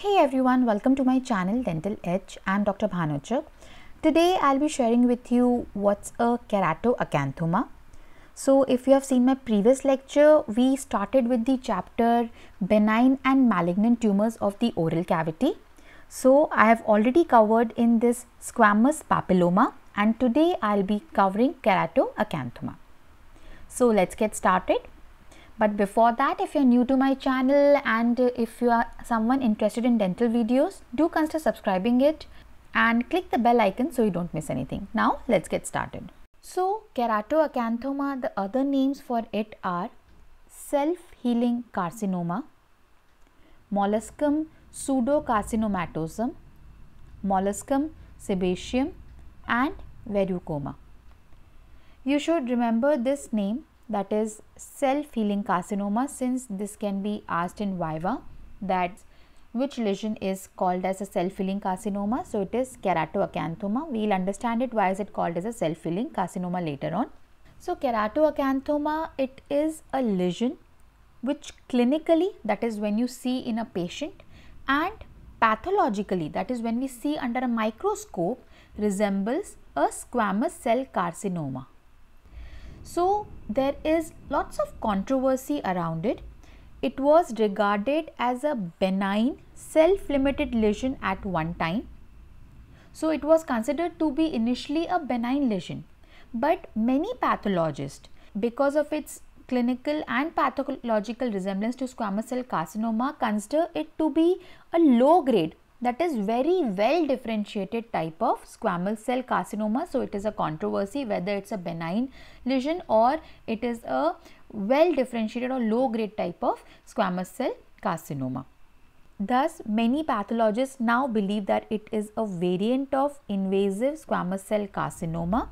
Hey everyone, welcome to my channel Dental Edge. I'm Dr. Bhanuchuk. Today I'll be sharing with you what's a keratoacanthoma. So if you have seen my previous lecture, we started with the chapter benign and malignant tumors of the oral cavity. So I have already covered in this squamous papilloma and today I'll be covering keratoacanthoma. So let's get started but before that if you're new to my channel and if you are someone interested in dental videos do consider subscribing it and click the bell icon so you don't miss anything now let's get started so keratoacanthoma the other names for it are self-healing carcinoma molluscum pseudocarcinomatosum molluscum sebaceum and verucoma you should remember this name that is self-healing carcinoma since this can be asked in viva that which lesion is called as a self-healing carcinoma so it is keratoacanthoma we'll understand it why is it called as a self-healing carcinoma later on so keratoacanthoma it is a lesion which clinically that is when you see in a patient and pathologically that is when we see under a microscope resembles a squamous cell carcinoma so there is lots of controversy around it. It was regarded as a benign self-limited lesion at one time. So it was considered to be initially a benign lesion. But many pathologists, because of its clinical and pathological resemblance to squamous cell carcinoma, consider it to be a low grade that is very well differentiated type of squamous cell carcinoma. So, it is a controversy whether it's a benign lesion or it is a well differentiated or low grade type of squamous cell carcinoma. Thus, many pathologists now believe that it is a variant of invasive squamous cell carcinoma.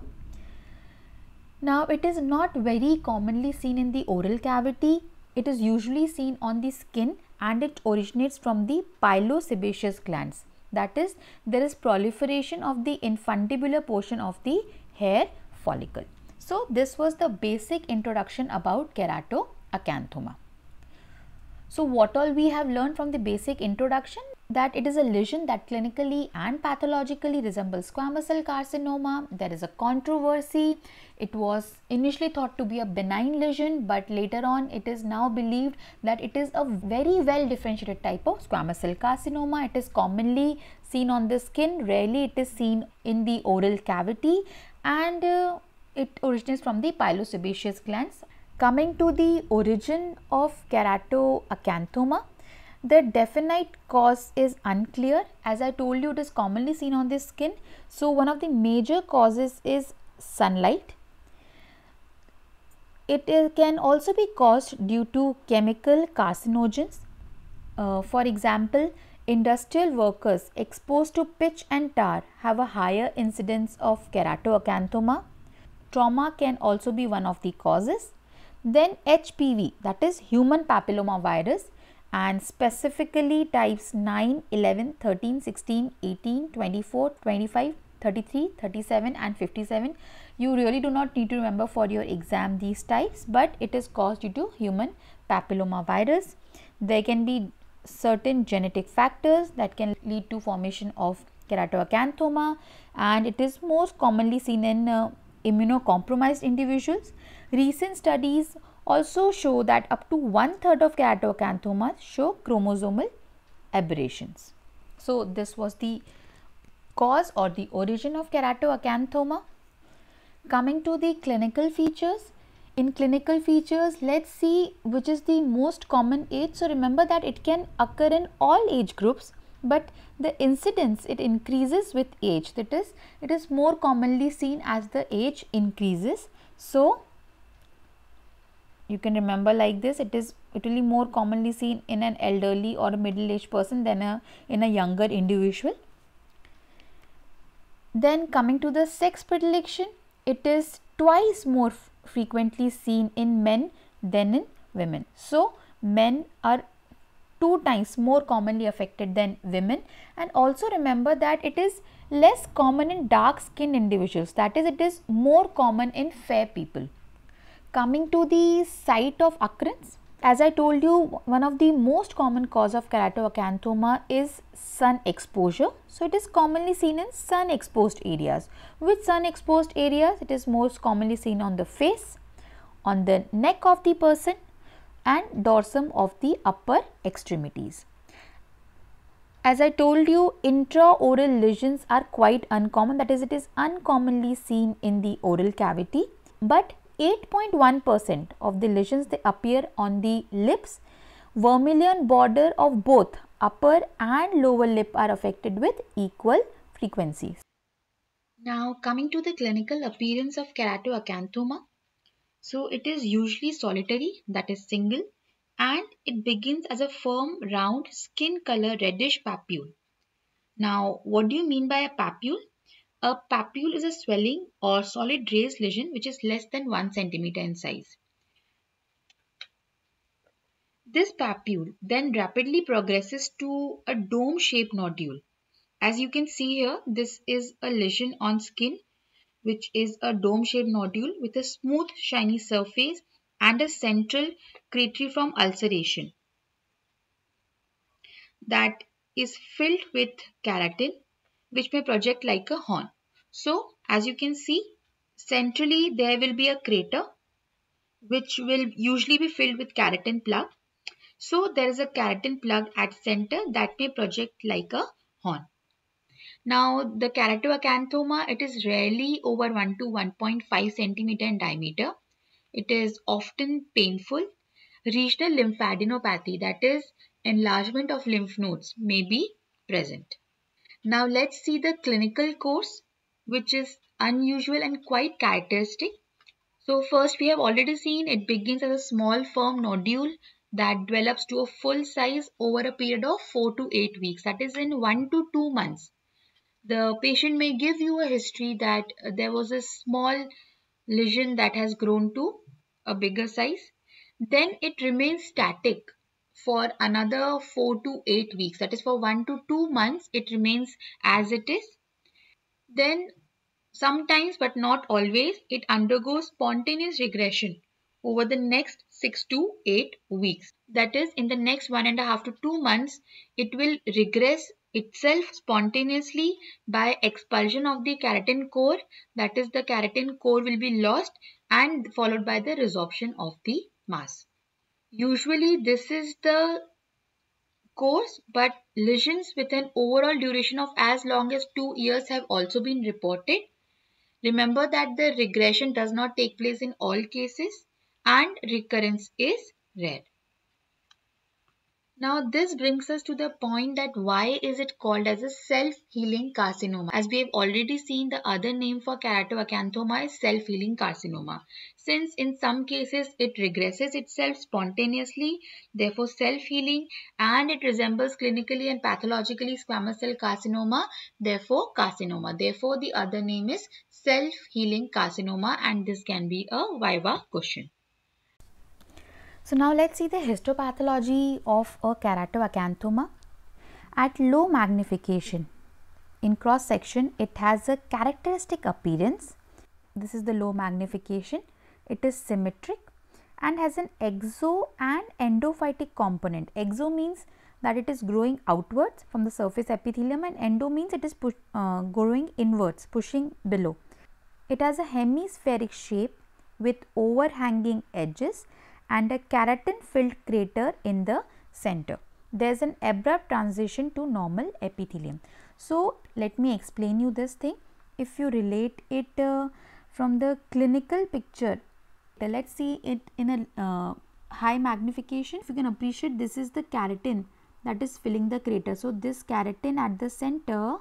Now, it is not very commonly seen in the oral cavity. It is usually seen on the skin and it originates from the pilosebaceous glands. That is, there is proliferation of the infundibular portion of the hair follicle. So, this was the basic introduction about keratoacanthoma. So, what all we have learned from the basic introduction? that it is a lesion that clinically and pathologically resembles squamous cell carcinoma. There is a controversy. It was initially thought to be a benign lesion, but later on it is now believed that it is a very well differentiated type of squamous cell carcinoma. It is commonly seen on the skin, rarely it is seen in the oral cavity and uh, it originates from the pilosebaceous glands. Coming to the origin of keratoacanthoma, the definite cause is unclear. As I told you, it is commonly seen on the skin. So, one of the major causes is sunlight. It is, can also be caused due to chemical carcinogens. Uh, for example, industrial workers exposed to pitch and tar have a higher incidence of keratoacanthoma. Trauma can also be one of the causes. Then HPV that is human papilloma virus and specifically types 9, 11, 13, 16, 18, 24, 25, 33, 37 and 57. You really do not need to remember for your exam these types but it is caused due to human papilloma virus. There can be certain genetic factors that can lead to formation of keratoacanthoma and it is most commonly seen in uh, immunocompromised individuals. Recent studies also show that up to one third of keratoacanthomas show chromosomal aberrations. So, this was the cause or the origin of keratoacanthoma. Coming to the clinical features, in clinical features let's see which is the most common age. So, remember that it can occur in all age groups but the incidence it increases with age that is it is more commonly seen as the age increases. So, you can remember like this it is it will be more commonly seen in an elderly or a middle aged person than a in a younger individual then coming to the sex predilection it is twice more frequently seen in men than in women so men are two times more commonly affected than women and also remember that it is less common in dark skinned individuals that is it is more common in fair people Coming to the site of occurrence, as I told you, one of the most common cause of keratoacanthoma is sun exposure. So, it is commonly seen in sun exposed areas. Which sun exposed areas? It is most commonly seen on the face, on the neck of the person and dorsum of the upper extremities. As I told you, intraoral lesions are quite uncommon that is it is uncommonly seen in the oral cavity but 8.1% of the lesions they appear on the lips. Vermilion border of both upper and lower lip are affected with equal frequencies. Now coming to the clinical appearance of keratoacanthoma. So it is usually solitary that is single and it begins as a firm round skin color reddish papule. Now what do you mean by a papule? A papule is a swelling or solid raised lesion which is less than 1 centimeter in size. This papule then rapidly progresses to a dome shaped nodule. As you can see here, this is a lesion on skin which is a dome shaped nodule with a smooth shiny surface and a central crater from ulceration that is filled with keratin which may project like a horn. So as you can see centrally there will be a crater which will usually be filled with keratin plug. So there is a keratin plug at center that may project like a horn. Now the keratoacanthoma it is rarely over 1 to 1.5 centimeter in diameter. It is often painful. Regional lymphadenopathy that is enlargement of lymph nodes may be present. Now let's see the clinical course which is unusual and quite characteristic. So first we have already seen it begins as a small firm nodule that develops to a full size over a period of 4 to 8 weeks that is in 1 to 2 months. The patient may give you a history that there was a small lesion that has grown to a bigger size. Then it remains static for another 4 to 8 weeks that is for 1 to 2 months it remains as it is then sometimes but not always it undergoes spontaneous regression over the next 6 to 8 weeks that is in the next one and a half to 2 months it will regress itself spontaneously by expulsion of the keratin core that is the keratin core will be lost and followed by the resorption of the mass. Usually this is the course but lesions with an overall duration of as long as 2 years have also been reported. Remember that the regression does not take place in all cases and recurrence is rare. Now this brings us to the point that why is it called as a self-healing carcinoma? As we have already seen the other name for keratoacanthoma is self-healing carcinoma. Since in some cases it regresses itself spontaneously, therefore self-healing and it resembles clinically and pathologically squamous cell carcinoma, therefore carcinoma. Therefore the other name is self-healing carcinoma and this can be a viva question. So now let's see the histopathology of a keratoacanthoma at low magnification. In cross section, it has a characteristic appearance. This is the low magnification. It is symmetric and has an exo and endophytic component. Exo means that it is growing outwards from the surface epithelium and endo means it is push, uh, growing inwards, pushing below. It has a hemispheric shape with overhanging edges and a keratin filled crater in the center. There is an abrupt transition to normal epithelium. So, let me explain you this thing. If you relate it uh, from the clinical picture, let's see it in a uh, high magnification. If you can appreciate this is the keratin that is filling the crater. So, this keratin at the center,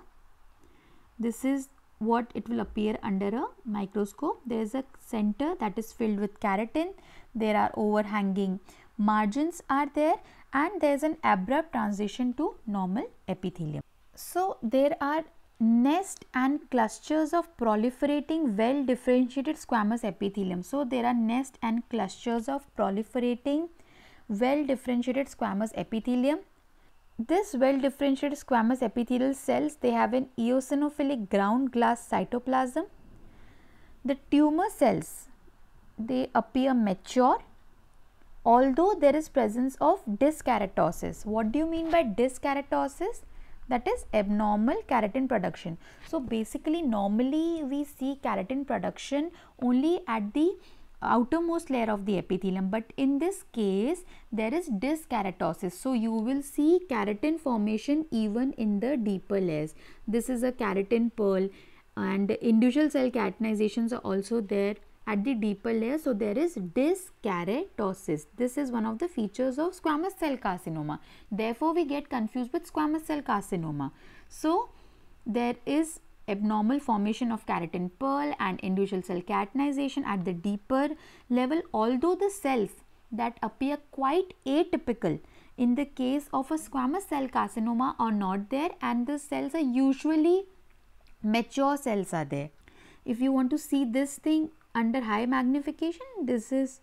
this is what it will appear under a microscope. There is a center that is filled with keratin. There are overhanging margins are there and there is an abrupt transition to normal epithelium. So, there are nest and clusters of proliferating well differentiated squamous epithelium. So, there are nest and clusters of proliferating well differentiated squamous epithelium this well-differentiated squamous epithelial cells, they have an eosinophilic ground glass cytoplasm. The tumor cells, they appear mature although there is presence of dyskeratosis. What do you mean by dyskeratosis? That is abnormal keratin production. So basically normally we see keratin production only at the outermost layer of the epithelium but in this case there is dyskeratosis so you will see keratin formation even in the deeper layers this is a keratin pearl and individual cell keratinizations are also there at the deeper layer so there is dyskeratosis this is one of the features of squamous cell carcinoma therefore we get confused with squamous cell carcinoma so there is abnormal formation of keratin pearl and individual cell keratinization at the deeper level although the cells that appear quite atypical in the case of a squamous cell carcinoma are not there and the cells are usually mature cells are there. If you want to see this thing under high magnification this is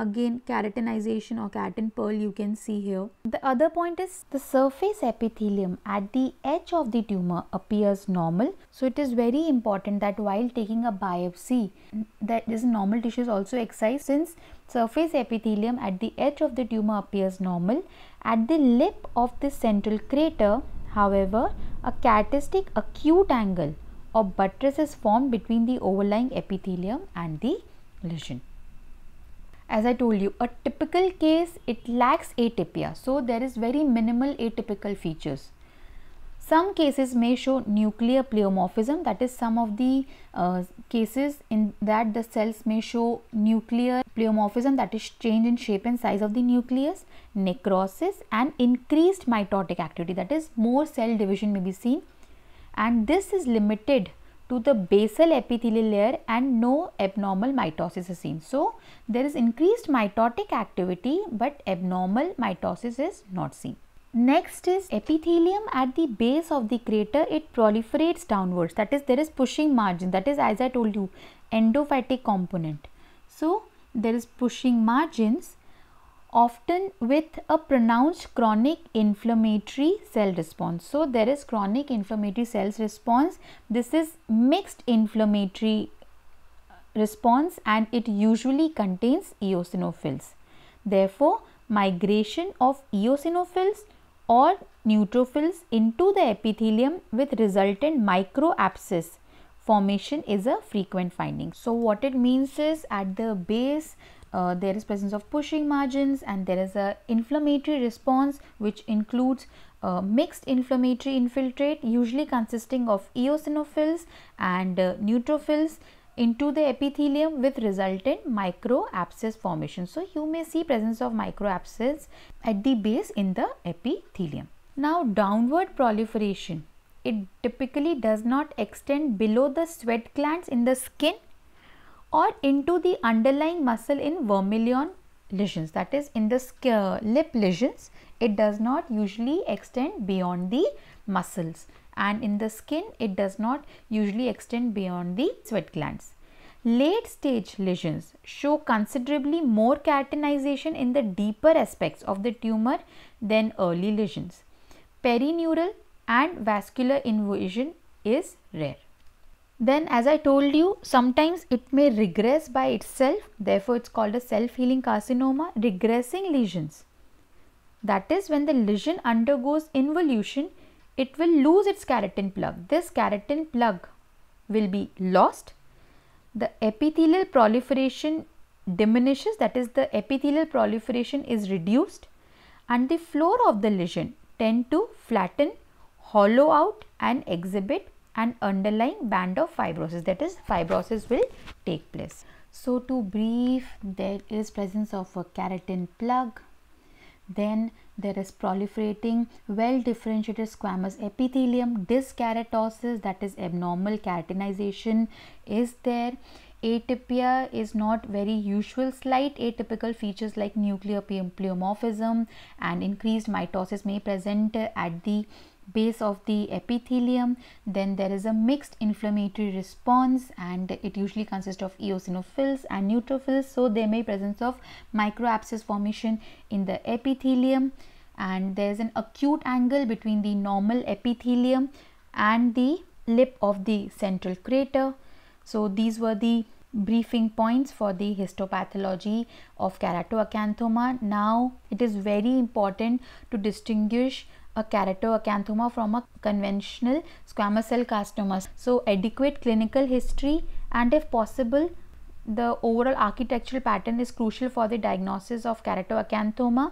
Again, keratinization or keratin pearl you can see here. The other point is the surface epithelium at the edge of the tumor appears normal. So it is very important that while taking a biopsy, that this normal tissue is also excised since surface epithelium at the edge of the tumor appears normal. At the lip of the central crater, however, a characteristic acute angle or buttress is formed between the overlying epithelium and the lesion as I told you a typical case it lacks atypia so there is very minimal atypical features. Some cases may show nuclear pleomorphism that is some of the uh, cases in that the cells may show nuclear pleomorphism that is change in shape and size of the nucleus, necrosis and increased mitotic activity that is more cell division may be seen and this is limited to the basal epithelial layer and no abnormal mitosis is seen. So, there is increased mitotic activity but abnormal mitosis is not seen. Next is epithelium at the base of the crater, it proliferates downwards that is there is pushing margin that is as I told you endophytic component. So, there is pushing margins often with a pronounced chronic inflammatory cell response. So, there is chronic inflammatory cells response. This is mixed inflammatory response and it usually contains eosinophils. Therefore, migration of eosinophils or neutrophils into the epithelium with resultant microabscess formation is a frequent finding. So, what it means is at the base uh, there is presence of pushing margins and there is a inflammatory response which includes uh, mixed inflammatory infiltrate usually consisting of eosinophils and uh, neutrophils into the epithelium with resultant micro abscess formation. So, you may see presence of micro abscess at the base in the epithelium. Now, downward proliferation. It typically does not extend below the sweat glands in the skin or into the underlying muscle in vermilion lesions that is in the uh, lip lesions it does not usually extend beyond the muscles and in the skin it does not usually extend beyond the sweat glands. Late stage lesions show considerably more keratinization in the deeper aspects of the tumor than early lesions. Perineural and vascular invasion is rare then as I told you sometimes it may regress by itself therefore it's called a self-healing carcinoma regressing lesions that is when the lesion undergoes involution it will lose its keratin plug this keratin plug will be lost the epithelial proliferation diminishes that is the epithelial proliferation is reduced and the floor of the lesion tend to flatten hollow out and exhibit an underlying band of fibrosis that is fibrosis will take place. So to brief there is presence of a keratin plug then there is proliferating well differentiated squamous epithelium dyskeratosis that is abnormal keratinization is there atypia is not very usual slight atypical features like nuclear pleomorphism and increased mitosis may present at the base of the epithelium then there is a mixed inflammatory response and it usually consists of eosinophils and neutrophils so there may presence of microabscess formation in the epithelium and there is an acute angle between the normal epithelium and the lip of the central crater so these were the briefing points for the histopathology of keratoacanthoma now it is very important to distinguish a keratoacanthoma from a conventional squamous cell carcinoma. So adequate clinical history and if possible the overall architectural pattern is crucial for the diagnosis of keratoacanthoma.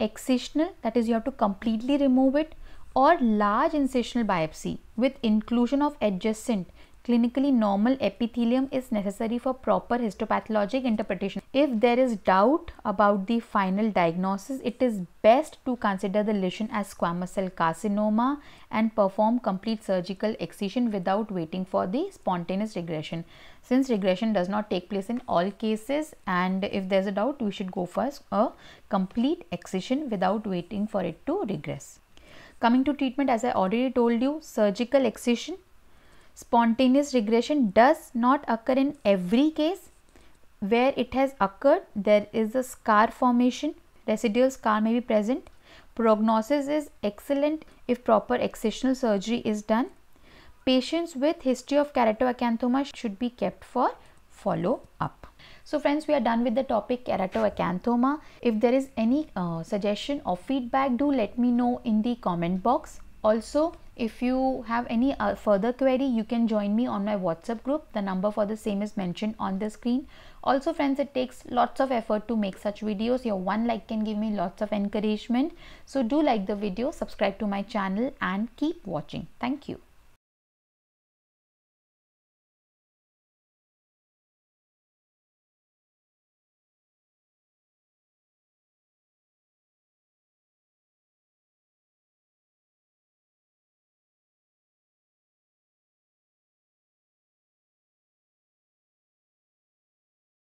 Excisional that is you have to completely remove it or large incisional biopsy with inclusion of adjacent clinically normal epithelium is necessary for proper histopathologic interpretation. If there is doubt about the final diagnosis, it is best to consider the lesion as squamous cell carcinoma and perform complete surgical excision without waiting for the spontaneous regression. Since regression does not take place in all cases and if there is a doubt, we should go for a complete excision without waiting for it to regress. Coming to treatment, as I already told you, surgical excision Spontaneous regression does not occur in every case. Where it has occurred, there is a scar formation, residual scar may be present. Prognosis is excellent if proper excisional surgery is done. Patients with history of keratoacanthoma should be kept for follow up. So friends, we are done with the topic keratoacanthoma. If there is any uh, suggestion or feedback, do let me know in the comment box. Also, if you have any uh, further query, you can join me on my WhatsApp group. The number for the same is mentioned on the screen. Also friends, it takes lots of effort to make such videos. Your one like can give me lots of encouragement. So do like the video, subscribe to my channel and keep watching. Thank you.